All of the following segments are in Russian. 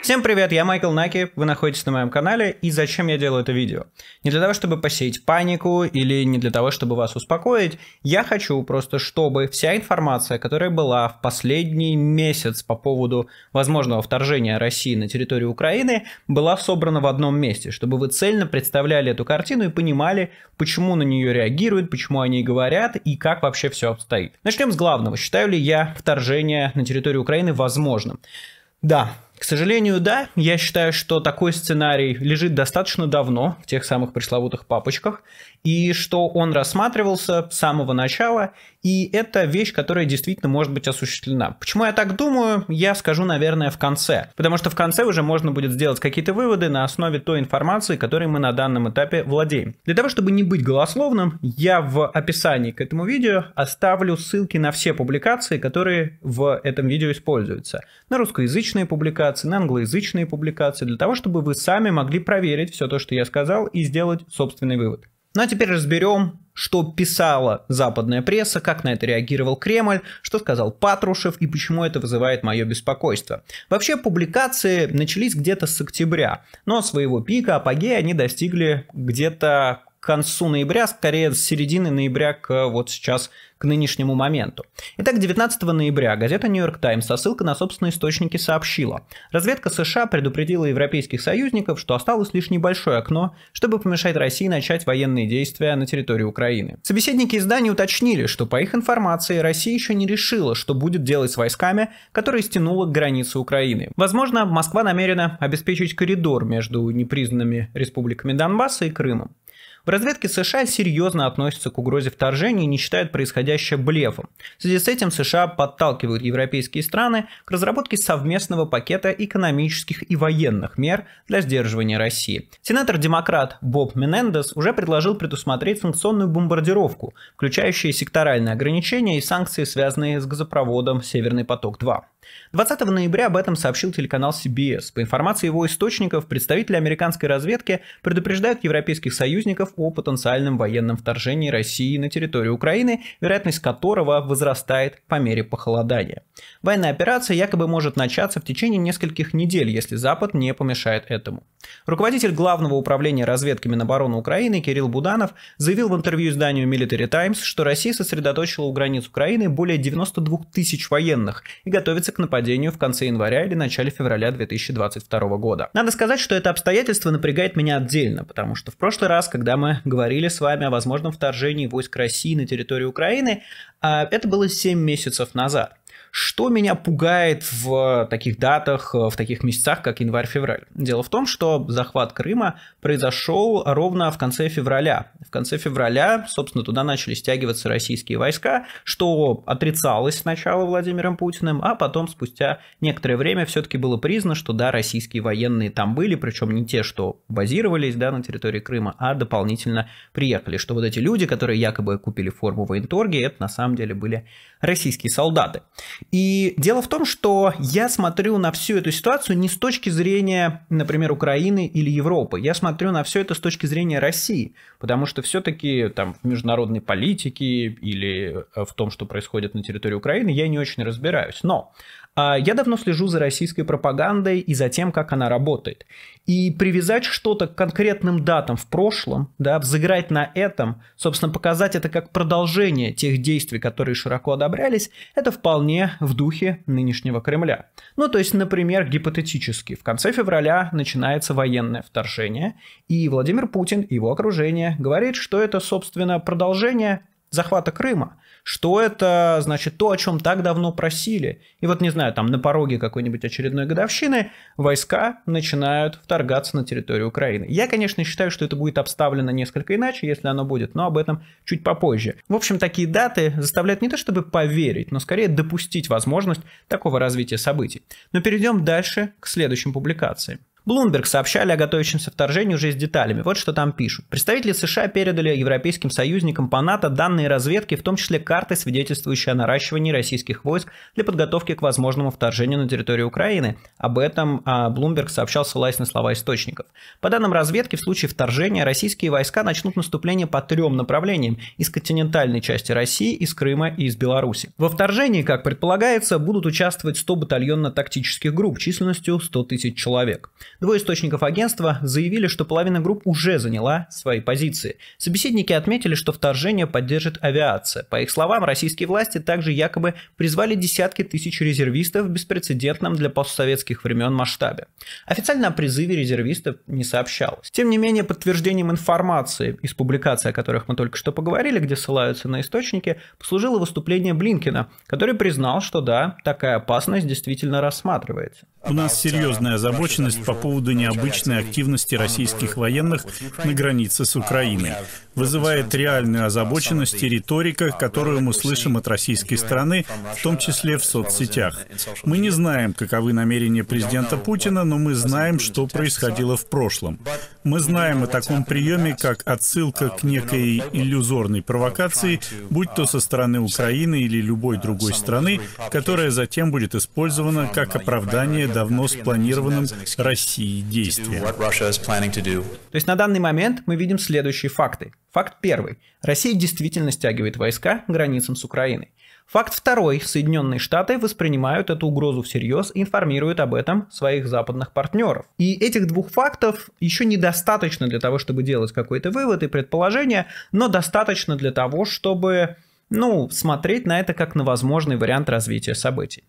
Всем привет, я Майкл Наки, вы находитесь на моем канале, и зачем я делаю это видео? Не для того, чтобы посеять панику, или не для того, чтобы вас успокоить, я хочу просто, чтобы вся информация, которая была в последний месяц по поводу возможного вторжения России на территорию Украины, была собрана в одном месте, чтобы вы цельно представляли эту картину и понимали, почему на нее реагируют, почему они говорят, и как вообще все обстоит. Начнем с главного, считаю ли я вторжение на территорию Украины возможным? Да, к сожалению, да, я считаю, что такой сценарий лежит достаточно давно в тех самых пресловутых папочках, и что он рассматривался с самого начала, и это вещь, которая действительно может быть осуществлена. Почему я так думаю, я скажу, наверное, в конце, потому что в конце уже можно будет сделать какие-то выводы на основе той информации, которой мы на данном этапе владеем. Для того, чтобы не быть голословным, я в описании к этому видео оставлю ссылки на все публикации, которые в этом видео используются. На русскоязычные публикации, публикации, на англоязычные публикации, для того, чтобы вы сами могли проверить все то, что я сказал, и сделать собственный вывод. Ну а теперь разберем, что писала западная пресса, как на это реагировал Кремль, что сказал Патрушев и почему это вызывает мое беспокойство. Вообще публикации начались где-то с октября, но своего пика, апогея они достигли где-то концу ноября, скорее с середины ноября к вот сейчас, к нынешнему моменту. Итак, 19 ноября газета «Нью-Йорк Таймс» со ссылкой на собственные источники сообщила. Разведка США предупредила европейских союзников, что осталось лишь небольшое окно, чтобы помешать России начать военные действия на территории Украины. Собеседники издания уточнили, что по их информации Россия еще не решила, что будет делать с войсками, которые стянула к границе Украины. Возможно, Москва намерена обеспечить коридор между непризнанными республиками Донбасса и Крымом. В разведке США серьезно относятся к угрозе вторжения и не считают происходящее блефом. В связи с этим США подталкивают европейские страны к разработке совместного пакета экономических и военных мер для сдерживания России. Сенатор-демократ Боб Менендес уже предложил предусмотреть санкционную бомбардировку, включающую секторальные ограничения и санкции, связанные с газопроводом «Северный поток-2». 20 ноября об этом сообщил телеканал CBS. По информации его источников, представители американской разведки предупреждают европейских союзников о потенциальном военном вторжении России на территорию Украины, вероятность которого возрастает по мере похолодания. Военная операция якобы может начаться в течение нескольких недель, если Запад не помешает этому. Руководитель Главного управления разведки Минобороны Украины Кирилл Буданов заявил в интервью изданию Military Times, что Россия сосредоточила у границ Украины более 92 тысяч военных и готовится к нападению в конце января или начале февраля 2022 года. Надо сказать, что это обстоятельство напрягает меня отдельно, потому что в прошлый раз, когда мы говорили с вами о возможном вторжении войск России на территорию Украины, а, это было 7 месяцев назад. Что меня пугает в таких датах, э, в таких месяцах, как январь-февраль? Дело в том, что захват Крыма произошел ровно в конце февраля. В конце февраля, собственно, туда начали стягиваться российские войска, что отрицалось сначала Владимиром Путиным, а потом спустя некоторое время все-таки было признано, что да, российские военные там были, причем не те, что базировались да, на территории Крыма, а дополнительно приехали, что вот эти люди, которые якобы купили форму военторги, это на самом деле были российские солдаты. И дело в том, что я смотрю на всю эту ситуацию не с точки зрения, например, Украины или Европы. Я смотрю на все это с точки зрения России. Потому что все-таки там в международной политике или э, в том, что происходит на территории Украины, я не очень разбираюсь. Но а, я давно слежу за российской пропагандой и за тем, как она работает. И привязать что-то к конкретным датам в прошлом, да, взыграть на этом, собственно, показать это как продолжение тех действий, которые широко одобрялись, это вполне в духе нынешнего Кремля. Ну, то есть, например, гипотетически, в конце февраля начинается военное вторжение, и Владимир Путин и его окружение говорит, что это, собственно, продолжение захвата Крыма, что это, значит, то, о чем так давно просили. И вот, не знаю, там на пороге какой-нибудь очередной годовщины войска начинают вторгаться на территорию Украины. Я, конечно, считаю, что это будет обставлено несколько иначе, если оно будет, но об этом чуть попозже. В общем, такие даты заставляют не то чтобы поверить, но скорее допустить возможность такого развития событий. Но перейдем дальше к следующим публикациям. Bloomberg сообщали о готовящемся вторжении уже с деталями. Вот что там пишут. Представители США передали европейским союзникам по НАТО данные разведки, в том числе карты, свидетельствующие о наращивании российских войск для подготовки к возможному вторжению на территорию Украины. Об этом а, Bloomberg сообщал, ссылаясь на слова источников. По данным разведки, в случае вторжения российские войска начнут наступление по трем направлениям – из континентальной части России, из Крыма и из Беларуси. Во вторжении, как предполагается, будут участвовать 100 батальонно-тактических групп численностью 100 тысяч человек. Двое источников агентства заявили, что половина групп уже заняла свои позиции. Собеседники отметили, что вторжение поддержит авиация. По их словам, российские власти также якобы призвали десятки тысяч резервистов в беспрецедентном для постсоветских времен масштабе. Официально о призыве резервистов не сообщалось. Тем не менее, подтверждением информации из публикаций, о которых мы только что поговорили, где ссылаются на источники, послужило выступление Блинкина, который признал, что да, такая опасность действительно рассматривается. У нас серьезная озабоченность по поводу поводу необычной активности российских военных на границе с Украиной. Вызывает реальную озабоченность и риторика, которую мы слышим от российской страны, в том числе в соцсетях. Мы не знаем, каковы намерения президента Путина, но мы знаем, что происходило в прошлом. Мы знаем о таком приеме, как отсылка к некой иллюзорной провокации, будь то со стороны Украины или любой другой страны, которая затем будет использована как оправдание давно спланированным Россией России действия. То есть на данный момент мы видим следующие факты. Факт первый. Россия действительно стягивает войска к границам с Украиной. Факт второй. Соединенные Штаты воспринимают эту угрозу всерьез и информируют об этом своих западных партнеров. И этих двух фактов еще недостаточно для того, чтобы делать какой-то вывод и предположение, но достаточно для того, чтобы ну, смотреть на это как на возможный вариант развития событий.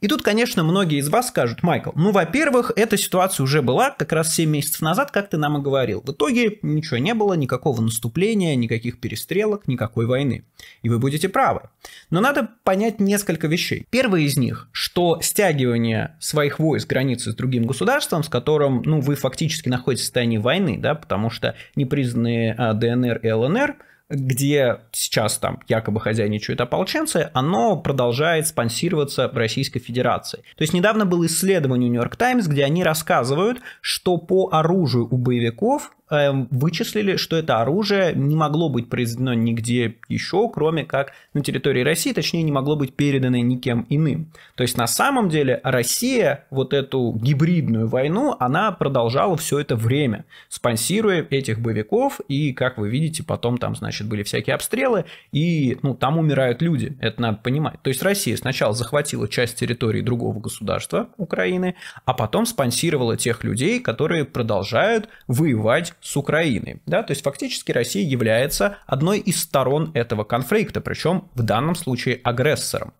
И тут, конечно, многие из вас скажут, Майкл, ну, во-первых, эта ситуация уже была как раз 7 месяцев назад, как ты нам и говорил. В итоге ничего не было, никакого наступления, никаких перестрелок, никакой войны. И вы будете правы. Но надо понять несколько вещей. Первое из них, что стягивание своих войск границы с другим государством, с которым, ну, вы фактически находитесь в состоянии войны, да, потому что непризнанные а, ДНР и ЛНР – где сейчас там якобы хозяйничают ополченцы, оно продолжает спонсироваться в Российской Федерации. То есть недавно было исследование у Нью-Йорк Таймс, где они рассказывают, что по оружию у боевиков Эм, вычислили, что это оружие не могло быть произведено нигде еще, кроме как на территории России, точнее, не могло быть передано никем иным. То есть, на самом деле, Россия вот эту гибридную войну, она продолжала все это время, спонсируя этих боевиков, и, как вы видите, потом там, значит, были всякие обстрелы, и, ну, там умирают люди, это надо понимать. То есть, Россия сначала захватила часть территории другого государства, Украины, а потом спонсировала тех людей, которые продолжают воевать с Украиной. Да? То есть фактически Россия является одной из сторон этого конфликта, причем в данном случае агрессором.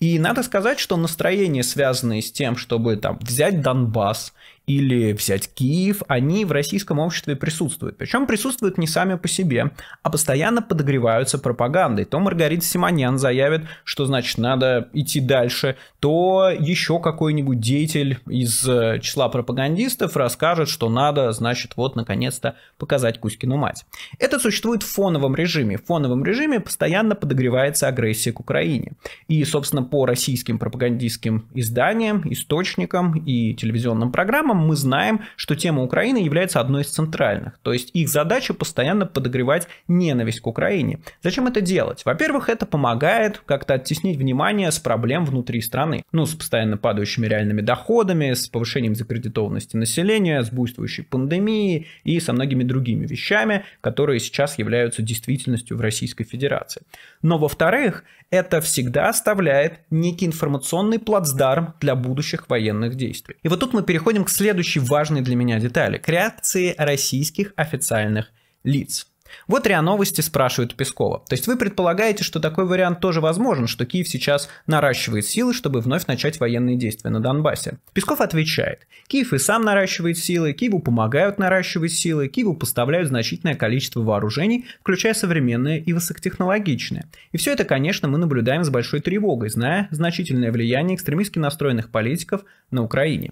И надо сказать, что настроения, связанные с тем, чтобы там, взять Донбасс или взять Киев, они в российском обществе присутствуют. Причем присутствуют не сами по себе, а постоянно подогреваются пропагандой. То Маргарита Симоньян заявит, что значит надо идти дальше, то еще какой-нибудь деятель из э, числа пропагандистов расскажет, что надо, значит, вот наконец-то показать Кузькину мать. Это существует в фоновом режиме. В фоновом режиме постоянно подогревается агрессия к Украине. И, собственно, по российским пропагандистским изданиям, источникам и телевизионным программам самым мы знаем, что тема Украины является одной из центральных. То есть их задача постоянно подогревать ненависть к Украине. Зачем это делать? Во-первых, это помогает как-то оттеснить внимание с проблем внутри страны. Ну, с постоянно падающими реальными доходами, с повышением закредитованности населения, с буйствующей пандемией и со многими другими вещами, которые сейчас являются действительностью в Российской Федерации. Но, во-вторых, это всегда оставляет некий информационный плацдарм для будущих военных действий. И вот тут мы переходим к следующему следующей важной для меня детали – креации российских официальных лиц. Вот РИА Новости спрашивают Пескова. То есть вы предполагаете, что такой вариант тоже возможен, что Киев сейчас наращивает силы, чтобы вновь начать военные действия на Донбассе? Песков отвечает. Киев и сам наращивает силы, Киеву помогают наращивать силы, Киеву поставляют значительное количество вооружений, включая современные и высокотехнологичные. И все это, конечно, мы наблюдаем с большой тревогой, зная значительное влияние экстремистски настроенных политиков на Украине.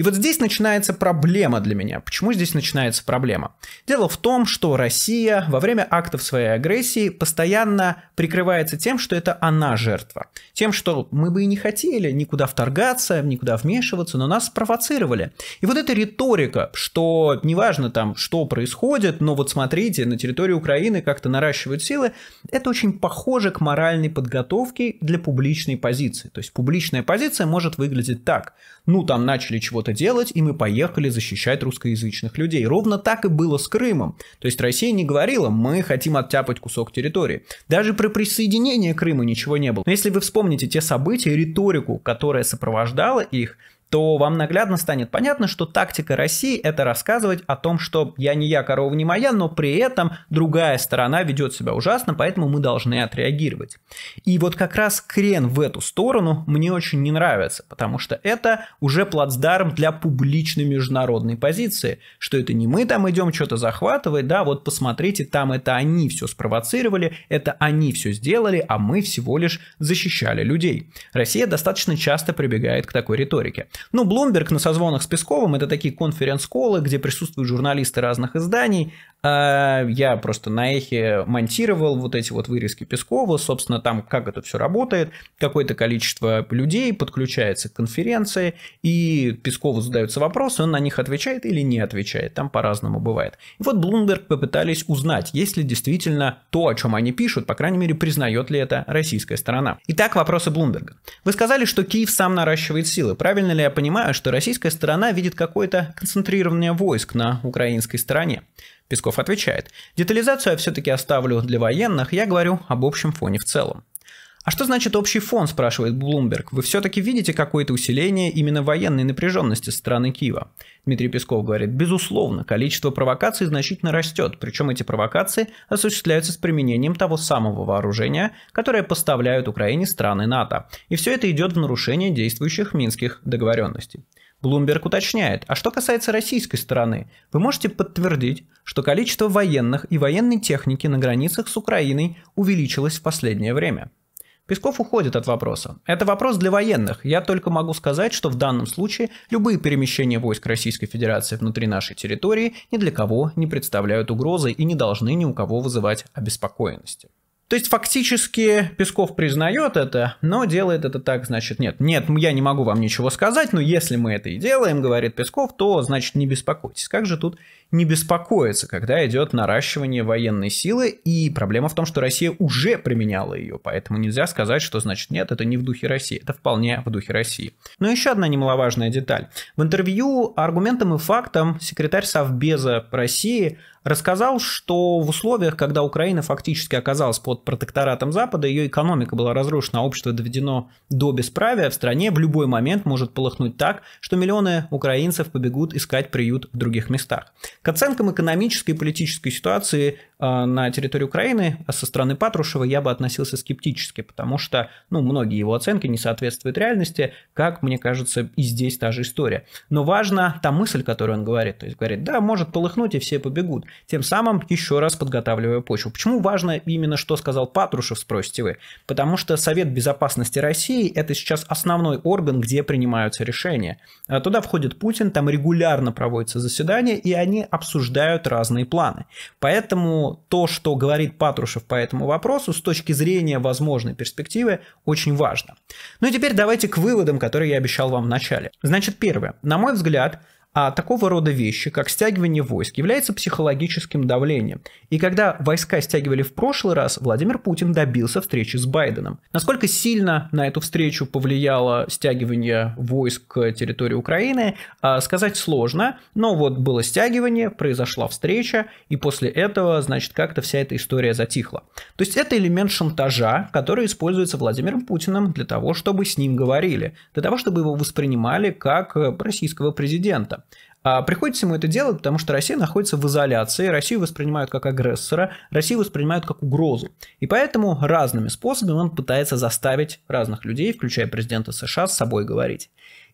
И вот здесь начинается проблема для меня. Почему здесь начинается проблема? Дело в том, что Россия во время актов своей агрессии постоянно прикрывается тем, что это она жертва. Тем, что мы бы и не хотели никуда вторгаться, никуда вмешиваться, но нас спровоцировали. И вот эта риторика, что неважно там, что происходит, но вот смотрите, на территории Украины как-то наращивают силы, это очень похоже к моральной подготовке для публичной позиции. То есть публичная позиция может выглядеть так ну там начали чего-то делать, и мы поехали защищать русскоязычных людей. Ровно так и было с Крымом. То есть Россия не говорила, мы хотим оттяпать кусок территории. Даже при присоединении Крыма ничего не было. Но если вы вспомните те события и риторику, которая сопровождала их, то вам наглядно станет понятно, что тактика России – это рассказывать о том, что я не я, корова не моя, но при этом другая сторона ведет себя ужасно, поэтому мы должны отреагировать. И вот как раз крен в эту сторону мне очень не нравится, потому что это уже плацдарм для публичной международной позиции, что это не мы там идем что-то захватывать, да, вот посмотрите, там это они все спровоцировали, это они все сделали, а мы всего лишь защищали людей. Россия достаточно часто прибегает к такой риторике. Ну, Блумберг на созвонах с Песковым – это такие конференц-колы, где присутствуют журналисты разных изданий. А, я просто на эхе монтировал вот эти вот вырезки Пескова, собственно, там, как это все работает. Какое-то количество людей подключается к конференции, и Пескову задаются вопросы, он на них отвечает или не отвечает. Там по-разному бывает. И вот Блумберг попытались узнать, есть ли действительно то, о чем они пишут, по крайней мере, признает ли это российская сторона. Итак, вопросы Блумберга. Вы сказали, что Киев сам наращивает силы. Правильно ли я понимаю, что российская сторона видит какое-то концентрирование войск на украинской стороне. Песков отвечает, детализацию я все-таки оставлю для военных, я говорю об общем фоне в целом. А что значит общий фон, спрашивает Блумберг. Вы все-таки видите какое-то усиление именно военной напряженности со стороны Киева? Дмитрий Песков говорит, безусловно, количество провокаций значительно растет, причем эти провокации осуществляются с применением того самого вооружения, которое поставляют Украине страны НАТО. И все это идет в нарушение действующих минских договоренностей. Блумберг уточняет, а что касается российской стороны, вы можете подтвердить, что количество военных и военной техники на границах с Украиной увеличилось в последнее время – Песков уходит от вопроса. Это вопрос для военных. Я только могу сказать, что в данном случае любые перемещения войск Российской Федерации внутри нашей территории ни для кого не представляют угрозы и не должны ни у кого вызывать обеспокоенности. То есть фактически Песков признает это, но делает это так, значит, нет. Нет, я не могу вам ничего сказать, но если мы это и делаем, говорит Песков, то, значит, не беспокойтесь. Как же тут не беспокоится, когда идет наращивание военной силы, и проблема в том, что Россия уже применяла ее, поэтому нельзя сказать, что значит нет, это не в духе России, это вполне в духе России. Но еще одна немаловажная деталь. В интервью аргументом и фактом секретарь Совбеза России рассказал, что в условиях, когда Украина фактически оказалась под протекторатом Запада, ее экономика была разрушена, а общество доведено до бесправия, в стране в любой момент может полыхнуть так, что миллионы украинцев побегут искать приют в других местах. К оценкам экономической и политической ситуации а, на территории Украины а, со стороны Патрушева я бы относился скептически, потому что ну, многие его оценки не соответствуют реальности, как, мне кажется, и здесь та же история. Но важна та мысль, которую он говорит. То есть говорит, да, может полыхнуть, и все побегут. Тем самым еще раз подготавливая почву. Почему важно именно, что сказал Патрушев, спросите вы? Потому что Совет Безопасности России – это сейчас основной орган, где принимаются решения. А туда входит Путин, там регулярно проводятся заседания, и они обсуждают разные планы. Поэтому то, что говорит Патрушев по этому вопросу, с точки зрения возможной перспективы, очень важно. Ну и теперь давайте к выводам, которые я обещал вам в начале. Значит, первое. На мой взгляд, а такого рода вещи, как стягивание войск, является психологическим давлением. И когда войска стягивали в прошлый раз, Владимир Путин добился встречи с Байденом. Насколько сильно на эту встречу повлияло стягивание войск к территории Украины, а, сказать сложно, но вот было стягивание, произошла встреча, и после этого, значит, как-то вся эта история затихла. То есть это элемент шантажа, который используется Владимиром Путиным для того, чтобы с ним говорили, для того, чтобы его воспринимали как э, российского президента. А Приходится ему это делать, потому что Россия находится в изоляции, Россию воспринимают как агрессора, Россию воспринимают как угрозу. И поэтому разными способами он пытается заставить разных людей, включая президента США, с собой говорить.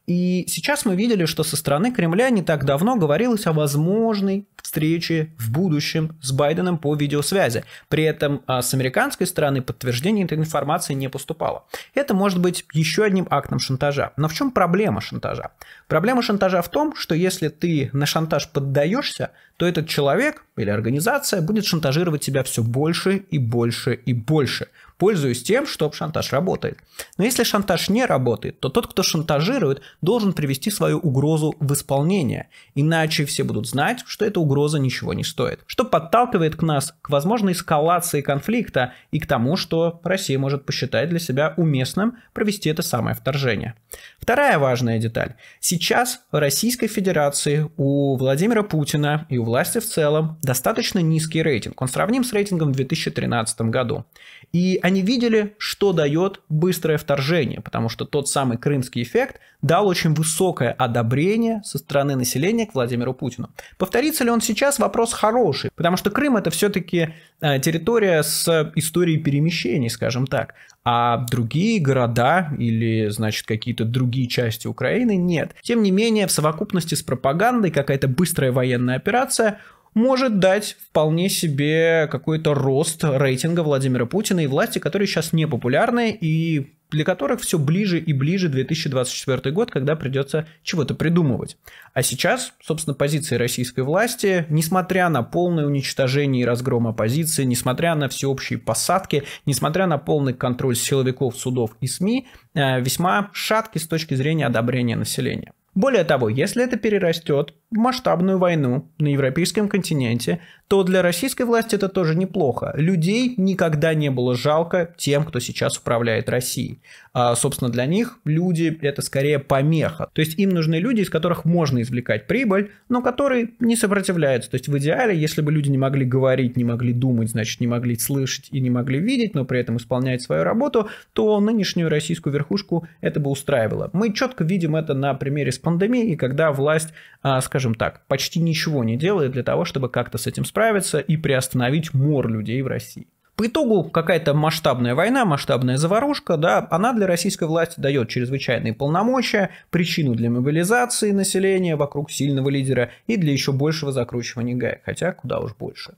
И сейчас мы видели, что со стороны Кремля не так давно говорилось о возможной встрече в будущем с Байденом по видеосвязи. При этом а, с американской стороны подтверждения этой информации не поступало. Это может быть еще одним актом шантажа. Но в чем проблема шантажа? Проблема шантажа в том, что если ты на шантаж поддаешься, то этот человек или организация будет шантажировать тебя все больше и больше и больше пользуясь тем, что шантаж работает. Но если шантаж не работает, то тот, кто шантажирует, должен привести свою угрозу в исполнение. Иначе все будут знать, что эта угроза ничего не стоит. Что подталкивает к нас к возможной эскалации конфликта и к тому, что Россия может посчитать для себя уместным провести это самое вторжение. Вторая важная деталь. Сейчас в Российской Федерации у Владимира Путина и у власти в целом достаточно низкий рейтинг. Он сравним с рейтингом в 2013 году. И они видели, что дает быстрое вторжение, потому что тот самый крымский эффект дал очень высокое одобрение со стороны населения к Владимиру Путину. Повторится ли он сейчас, вопрос хороший, потому что Крым это все-таки э, территория с историей перемещений, скажем так, а другие города или, значит, какие-то другие части Украины нет. Тем не менее, в совокупности с пропагандой какая-то быстрая военная операция – может дать вполне себе какой-то рост рейтинга Владимира Путина и власти, которые сейчас не популярны и для которых все ближе и ближе 2024 год, когда придется чего-то придумывать. А сейчас, собственно, позиции российской власти, несмотря на полное уничтожение и разгром оппозиции, несмотря на всеобщие посадки, несмотря на полный контроль силовиков, судов и СМИ, э, весьма шатки с точки зрения одобрения населения. Более того, если это перерастет в масштабную войну на европейском континенте, то для российской власти это тоже неплохо. Людей никогда не было жалко тем, кто сейчас управляет Россией. А, собственно, для них люди это скорее помеха. То есть им нужны люди, из которых можно извлекать прибыль, но которые не сопротивляются. То есть в идеале, если бы люди не могли говорить, не могли думать, значит, не могли слышать и не могли видеть, но при этом исполнять свою работу, то нынешнюю российскую верхушку это бы устраивало. Мы четко видим это на примере с пандемией, когда власть, а, скажем так, почти ничего не делает для того, чтобы как-то с этим справиться и приостановить мор людей в России. По итогу какая-то масштабная война, масштабная заварушка, да, она для российской власти дает чрезвычайные полномочия, причину для мобилизации населения вокруг сильного лидера и для еще большего закручивания гая, хотя куда уж больше.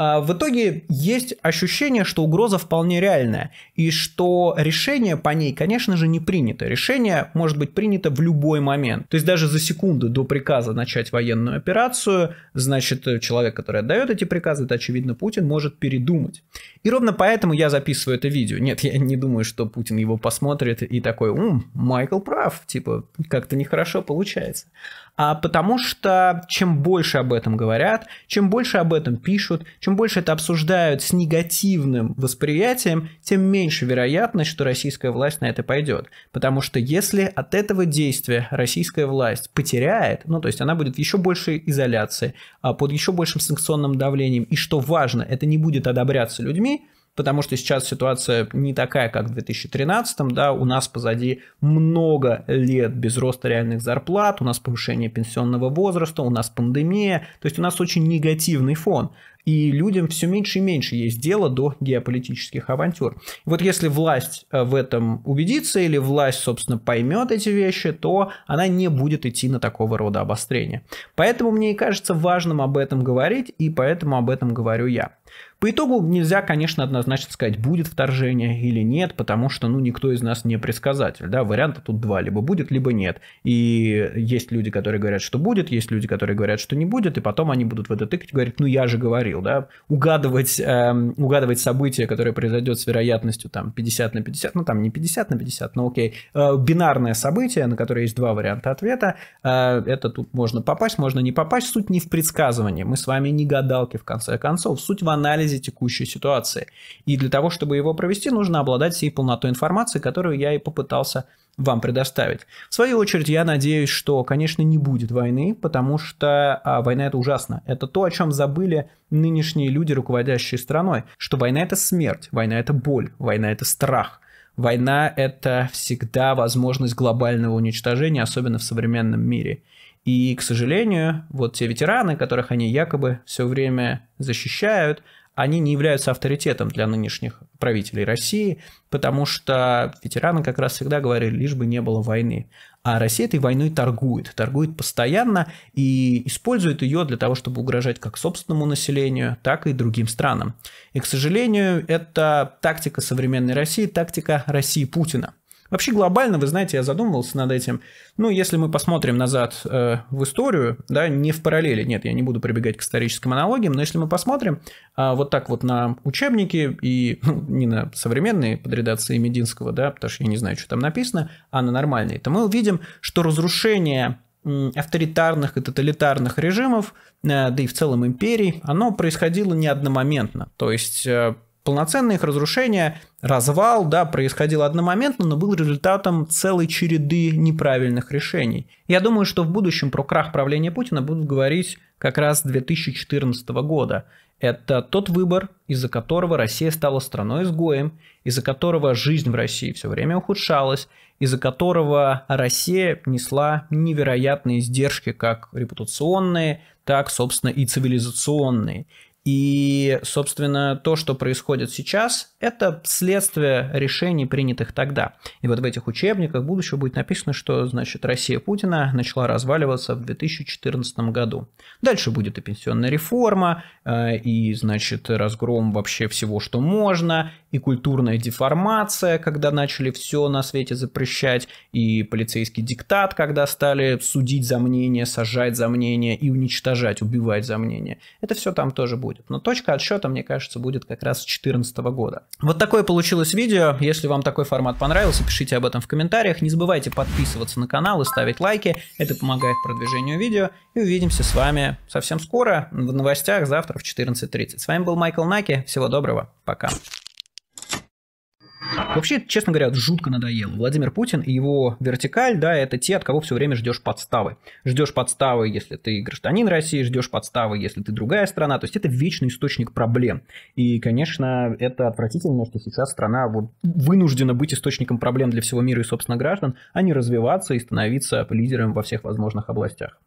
А в итоге есть ощущение, что угроза вполне реальная, и что решение по ней, конечно же, не принято. Решение может быть принято в любой момент. То есть даже за секунду до приказа начать военную операцию, значит, человек, который отдает эти приказы, это, очевидно, Путин, может передумать. И ровно поэтому я записываю это видео. Нет, я не думаю, что Путин его посмотрит и такой, ум, Майкл прав, типа, как-то нехорошо получается. А потому что чем больше об этом говорят, чем больше об этом пишут, чем больше это обсуждают с негативным восприятием, тем меньше вероятность, что российская власть на это пойдет. Потому что если от этого действия российская власть потеряет, ну то есть она будет еще больше изоляции, а под еще большим санкционным давлением, и что важно, это не будет одобряться людьми, потому что сейчас ситуация не такая, как в 2013, да, у нас позади много лет без роста реальных зарплат, у нас повышение пенсионного возраста, у нас пандемия, то есть у нас очень негативный фон и людям все меньше и меньше есть дело до геополитических авантюр. вот если власть э, в этом убедится или власть, собственно, поймет эти вещи, то она не будет идти на такого рода обострение. Поэтому мне и кажется важным об этом говорить, и поэтому об этом говорю я. По итогу нельзя, конечно, однозначно сказать, будет вторжение или нет, потому что, ну, никто из нас не предсказатель, да, варианта тут два, либо будет, либо нет. И есть люди, которые говорят, что будет, есть люди, которые говорят, что не будет, и потом они будут в это тыкать и говорить, ну, я же говорил, да, угадывать, эм, угадывать событие, которое произойдет с вероятностью там 50 на 50, ну, там не 50 на 50, но окей, э, бинарное событие, на которое есть два варианта ответа, э, это тут можно попасть, можно не попасть, суть не в предсказывании, мы с вами не гадалки, в конце концов, суть в анализе текущей ситуации. И для того, чтобы его провести, нужно обладать всей полнотой информации, которую я и попытался вам предоставить. В свою очередь, я надеюсь, что, конечно, не будет войны, потому что а, война это ужасно. Это то, о чем забыли нынешние люди, руководящие страной, что война это смерть, война это боль, война это страх. Война — это всегда возможность глобального уничтожения, особенно в современном мире. И, к сожалению, вот те ветераны, которых они якобы все время защищают, они не являются авторитетом для нынешних правителей России, потому что ветераны как раз всегда говорили, лишь бы не было войны. А Россия этой войной торгует, торгует постоянно и использует ее для того, чтобы угрожать как собственному населению, так и другим странам. И, к сожалению, это тактика современной России, тактика России Путина. Вообще глобально, вы знаете, я задумывался над этим. Ну, если мы посмотрим назад э, в историю, да, не в параллели, нет, я не буду прибегать к историческим аналогиям, но если мы посмотрим э, вот так вот на учебники и, ну, не на современные под редакцией Мединского, да, потому что я не знаю, что там написано, а на нормальные, то мы увидим, что разрушение авторитарных и тоталитарных режимов, э, да и в целом империй, оно происходило не одномоментно. То есть э, полноценное их разрушение, развал, да, происходило одномоментно, но был результатом целой череды неправильных решений. Я думаю, что в будущем про крах правления Путина будут говорить как раз 2014 года. Это тот выбор, из-за которого Россия стала страной-изгоем, из-за которого жизнь в России все время ухудшалась, из-за которого Россия несла невероятные издержки как репутационные, так, собственно, и цивилизационные. И, собственно, то, что происходит сейчас, это следствие решений, принятых тогда. И вот в этих учебниках будущего будет написано, что, значит, Россия Путина начала разваливаться в 2014 году. Дальше будет и пенсионная реформа, э, и, значит, разгром вообще всего, что можно, и культурная деформация, когда начали все на свете запрещать, и полицейский диктат, когда стали судить за мнение, сажать за мнение и уничтожать, убивать за мнение. Это все там тоже будет будет. Но точка отсчета, мне кажется, будет как раз с 2014 года. Вот такое получилось видео. Если вам такой формат понравился, пишите об этом в комментариях. Не забывайте подписываться на канал и ставить лайки. Это помогает продвижению видео. И увидимся с вами совсем скоро в новостях завтра в 14.30. С вами был Майкл Наки. Всего доброго. Пока. Вообще, честно говоря, жутко надоело. Владимир Путин и его вертикаль, да, это те, от кого все время ждешь подставы. Ждешь подставы, если ты гражданин России, ждешь подставы, если ты другая страна. То есть это вечный источник проблем. И, конечно, это отвратительно, что сейчас страна вот вынуждена быть источником проблем для всего мира и, собственно, граждан, а не развиваться и становиться лидером во всех возможных областях.